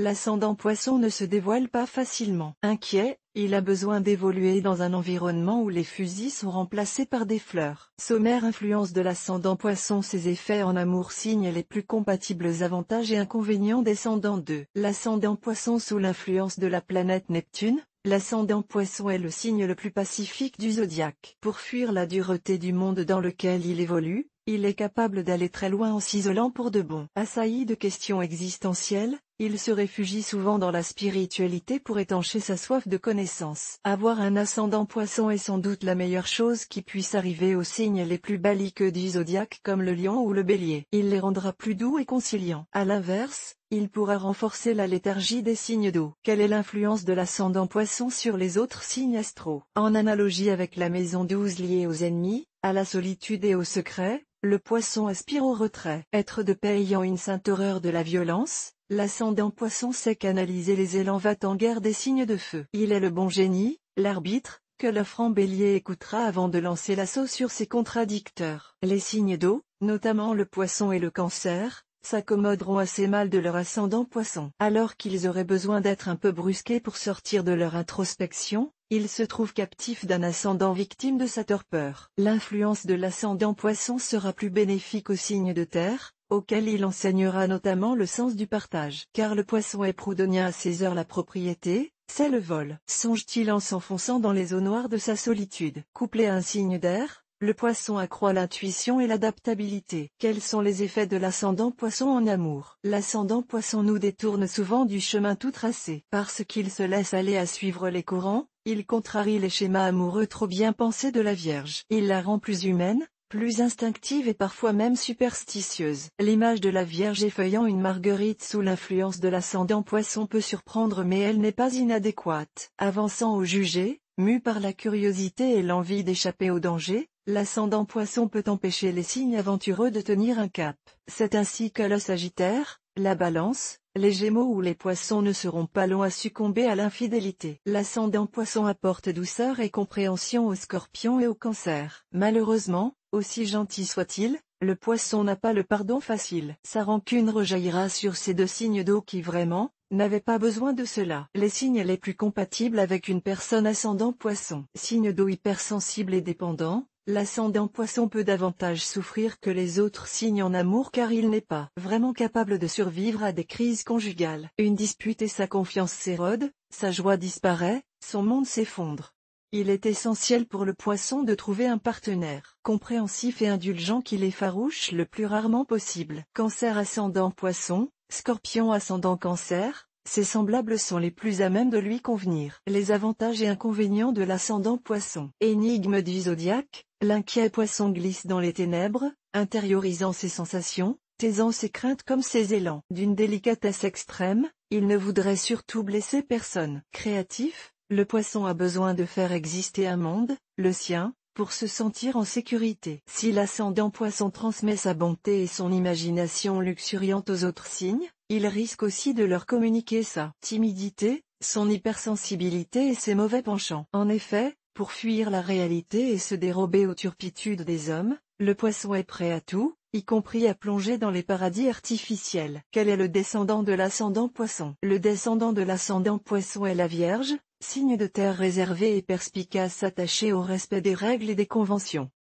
L'ascendant poisson ne se dévoile pas facilement. Inquiet, il a besoin d'évoluer dans un environnement où les fusils sont remplacés par des fleurs. Sommaire influence de l'ascendant poisson Ses effets en amour signent les plus compatibles avantages et inconvénients descendant d'eux. L'ascendant poisson sous l'influence de la planète Neptune, L'ascendant poisson est le signe le plus pacifique du zodiaque. Pour fuir la dureté du monde dans lequel il évolue, il est capable d'aller très loin en s'isolant pour de bon. Assailli de questions existentielles, il se réfugie souvent dans la spiritualité pour étancher sa soif de connaissance. Avoir un ascendant poisson est sans doute la meilleure chose qui puisse arriver aux signes les plus baliques du zodiaque comme le lion ou le bélier. Il les rendra plus doux et conciliants. À l'inverse, il pourra renforcer la léthargie des signes d'eau. Quelle est l'influence de l'ascendant poisson sur les autres signes astro En analogie avec la maison 12 liée aux ennemis, à la solitude et au secret, le poisson aspire au retrait. Être de paix ayant une sainte horreur de la violence, L'ascendant poisson sait canaliser les élans va en guerre des signes de feu. Il est le bon génie, l'arbitre, que le franc bélier écoutera avant de lancer l'assaut sur ses contradicteurs. Les signes d'eau, notamment le poisson et le cancer, s'accommoderont assez mal de leur ascendant poisson. Alors qu'ils auraient besoin d'être un peu brusqués pour sortir de leur introspection, ils se trouvent captifs d'un ascendant victime de sa torpeur. L'influence de l'ascendant poisson sera plus bénéfique aux signes de terre, auquel il enseignera notamment le sens du partage. Car le poisson est proudhonien à ses heures la propriété, c'est le vol. Songe-t-il en s'enfonçant dans les eaux noires de sa solitude. Couplé à un signe d'air, le poisson accroît l'intuition et l'adaptabilité. Quels sont les effets de l'ascendant poisson en amour L'ascendant poisson nous détourne souvent du chemin tout tracé. Parce qu'il se laisse aller à suivre les courants, il contrarie les schémas amoureux trop bien pensés de la Vierge. Il la rend plus humaine, plus instinctive et parfois même superstitieuse. L'image de la Vierge effeuillant une marguerite sous l'influence de l'ascendant poisson peut surprendre mais elle n'est pas inadéquate. Avançant au jugé, mue par la curiosité et l'envie d'échapper au danger, l'ascendant poisson peut empêcher les signes aventureux de tenir un cap. C'est ainsi que l'os Sagittaire, la Balance, les Gémeaux ou les Poissons ne seront pas longs à succomber à l'infidélité. L'ascendant Poisson apporte douceur et compréhension aux Scorpions et aux Cancers. Malheureusement, aussi gentil soit-il, le poisson n'a pas le pardon facile. Sa rancune rejaillira sur ces deux signes d'eau qui vraiment, n'avaient pas besoin de cela. Les signes les plus compatibles avec une personne ascendant poisson. Signe d'eau hypersensible et dépendant, L'ascendant poisson peut davantage souffrir que les autres signes en amour car il n'est pas vraiment capable de survivre à des crises conjugales. Une dispute et sa confiance s'érode, sa joie disparaît, son monde s'effondre. Il est essentiel pour le poisson de trouver un partenaire compréhensif et indulgent qui l'effarouche le plus rarement possible. Cancer ascendant poisson, scorpion ascendant cancer, ses semblables sont les plus à même de lui convenir. Les avantages et inconvénients de l'ascendant poisson. Énigme du zodiaque, l'inquiet poisson glisse dans les ténèbres, intériorisant ses sensations, taisant ses craintes comme ses élans. D'une délicatesse extrême, il ne voudrait surtout blesser personne. Créatif, le poisson a besoin de faire exister un monde, le sien, pour se sentir en sécurité. Si l'ascendant poisson transmet sa bonté et son imagination luxuriante aux autres signes, il risque aussi de leur communiquer sa timidité, son hypersensibilité et ses mauvais penchants. En effet, pour fuir la réalité et se dérober aux turpitudes des hommes, le poisson est prêt à tout, y compris à plonger dans les paradis artificiels. Quel est le descendant de l'ascendant poisson Le descendant de l'ascendant poisson est la Vierge, signe de terre réservé et perspicace attaché au respect des règles et des conventions.